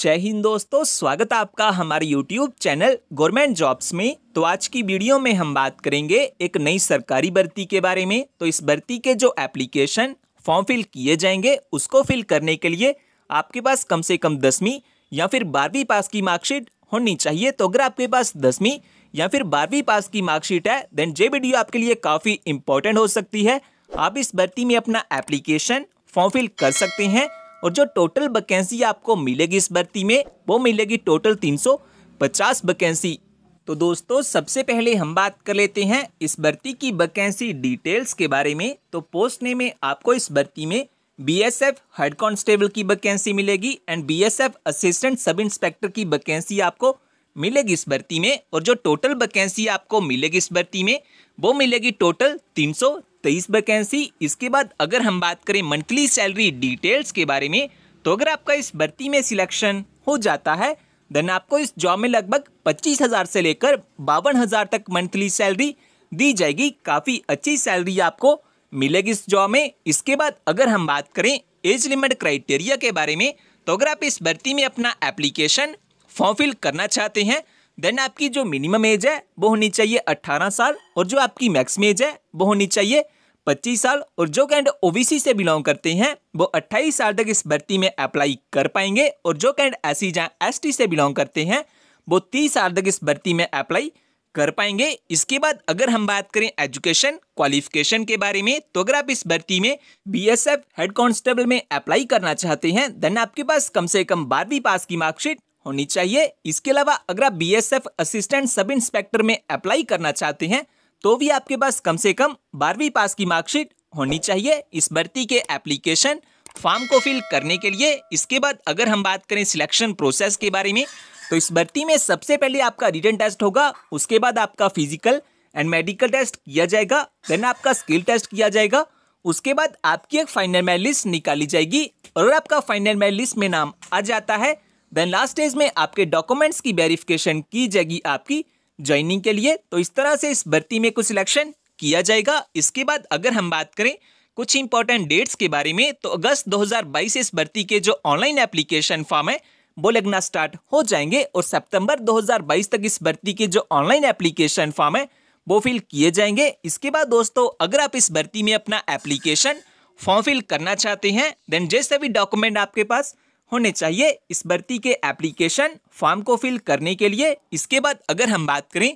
जय हिंद दोस्तों स्वागत आपका हमारे यूट्यूब चैनल गवर्नमेंट जॉब्स में तो आज की वीडियो में हम बात करेंगे एक नई सरकारी भर्ती के बारे में तो इस भर्ती के जो एप्लीकेशन फॉर्म फिल किए जाएंगे उसको फिल करने के लिए आपके पास कम से कम दसवीं या फिर बारहवीं पास की मार्कशीट होनी चाहिए तो अगर आपके पास दसवीं या फिर बारहवीं पास की मार्कशीट है देन जे वीडियो आपके लिए काफ़ी इंपॉर्टेंट हो सकती है आप इस भर्ती में अपना एप्लीकेशन फॉर्म फिल कर सकते हैं और जो टोटल वैकेंसी आपको मिलेगी इस भर्ती में वो मिलेगी टोटल 350 वैकेंसी तो दोस्तों सबसे पहले हम बात कर लेते हैं इस भर्ती की वैकेंसी डिटेल्स के बारे में तो पोस्ट ने में आपको इस भर्ती में B S F head constable की वैकेंसी मिलेगी and B S F assistant sub inspector की वैकेंसी आपको मिलेगी इस भर्ती में और जो टोटल वैकेंसी आपको मिलेगी इस भर्ती में वो मिलेगी टोटल तीन सौ तेईस वैकेंसी इसके बाद अगर हम बात करें मंथली सैलरी डिटेल्स के बारे में तो अगर आपका इस भर्ती में सिलेक्शन हो जाता है देन आपको इस जॉब में लगभग पच्चीस हज़ार से लेकर बावन हज़ार तक मंथली सैलरी दी जाएगी काफ़ी अच्छी सैलरी आपको मिलेगी इस जॉब में इसके बाद अगर हम बात करें एज लिमिट क्राइटेरिया के बारे में तो अगर आप इस भर्ती में अपना एप्लीकेशन फॉर्म फिल करना चाहते हैं देन आपकी जो मिनिमम एज है वो होनी चाहिए 18 साल और जो आपकी मैक्सिमम एज है वो होनी चाहिए 25 साल और जो कैंड ओबीसी से बिलोंग करते हैं वो 28 साल तक इस भर्ती में अप्लाई कर पाएंगे और जो कैंड एस सी जहाँ एस से बिलोंग करते हैं वो 30 साल तक इस भर्ती में अप्लाई कर पाएंगे इसके बाद अगर हम बात करें एजुकेशन क्वालिफिकेशन के बारे में तो अगर आप इस भर्ती में बीएसएफ हेड कांस्टेबल में अप्लाई करना चाहते हैं देन आपके पास कम से कम बारहवीं पास की मार्कशीट होनी चाहिए इसके अलावा अगर आप बीएसएफ असिस्टेंट सब इंस्पेक्टर में अप्लाई करना चाहते हैं तो भी आपके पास कम से कम बारहवीं पास की मार्कशीट होनी चाहिए इस भर्ती के एप्लीकेशन फॉर्म को फिल करने के लिए इसके बाद अगर हम बात करें सिलेक्शन प्रोसेस के बारे में तो इस भर्ती में सबसे पहले आपका रिटर्न टेस्ट होगा उसके बाद आपका फिजिकल एंड मेडिकल टेस्ट किया जाएगा देन आपका स्किल टेस्ट किया जाएगा उसके बाद आपकी एक फाइनल मेरिट लिस्ट निकाली जाएगी और आपका फाइनल मेरिट लिस्ट में नाम आ जाता है देन लास्ट स्टेज में आपके डॉक्यूमेंट्स की वेरिफिकेशन की जाएगी आपकी ज्वाइनिंग के लिए तो इस तरह से इस भर्ती में कुछ सिलेक्शन किया जाएगा इसके बाद अगर हम बात करें कुछ इंपॉर्टेंट डेट्स के बारे में तो अगस्त 2022 से इस भर्ती के जो ऑनलाइन एप्लीकेशन फॉर्म है वो लगना स्टार्ट हो जाएंगे और सितंबर 2022 तक इस भर्ती के जो ऑनलाइन एप्लीकेशन फॉर्म है वो फिल किए जाएंगे इसके बाद दोस्तों अगर आप इस भर्ती में अपना एप्लीकेशन फॉर्म फिल करना चाहते हैं देन जैसे भी डॉक्यूमेंट आपके पास होने चाहिए इस भर्ती के एप्लीकेशन फॉर्म को फिल करने के लिए इसके बाद अगर हम बात करें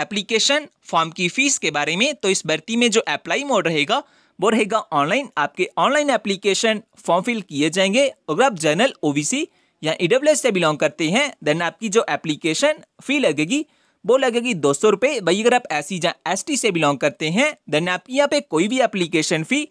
एप्लीकेशन फॉर्म की फ़ीस के बारे में तो इस भर्ती में जो अप्लाई मोड रहेगा वो रहेगा ऑनलाइन आपके ऑनलाइन एप्लीकेशन फॉर्म फिल किए जाएंगे अगर आप जनरल ओ या ई e से बिलोंग करते हैं देन आपकी जो एप्लीकेशन फ़ी लगेगी वो लगेगी दो सौ रुपये भाई अगर आप एस सी या एस से बिलोंग करते हैं देन आपकी यहाँ पे कोई भी एप्लीकेशन फ़ी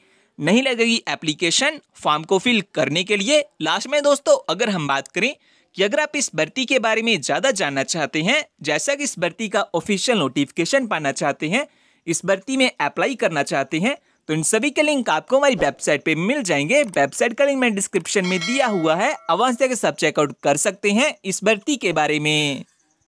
नहीं लगेगी एप्लीकेशन फॉर्म को फिल करने के लिए लास्ट में दोस्तों अगर हम बात करें कि अगर आप इस भर्ती के बारे में ज़्यादा जानना चाहते हैं जैसा कि इस भर्ती का ऑफिशियल नोटिफिकेशन पाना चाहते हैं इस भर्ती में अप्लाई करना चाहते हैं तो इन सभी के लिंक आपको हमारी वेबसाइट पे मिल जाएंगे वेबसाइट का लिंक मैं डिस्क्रिप्शन में दिया हुआ है अवश्य से सब चेकआउट कर सकते हैं इस भर्ती के बारे में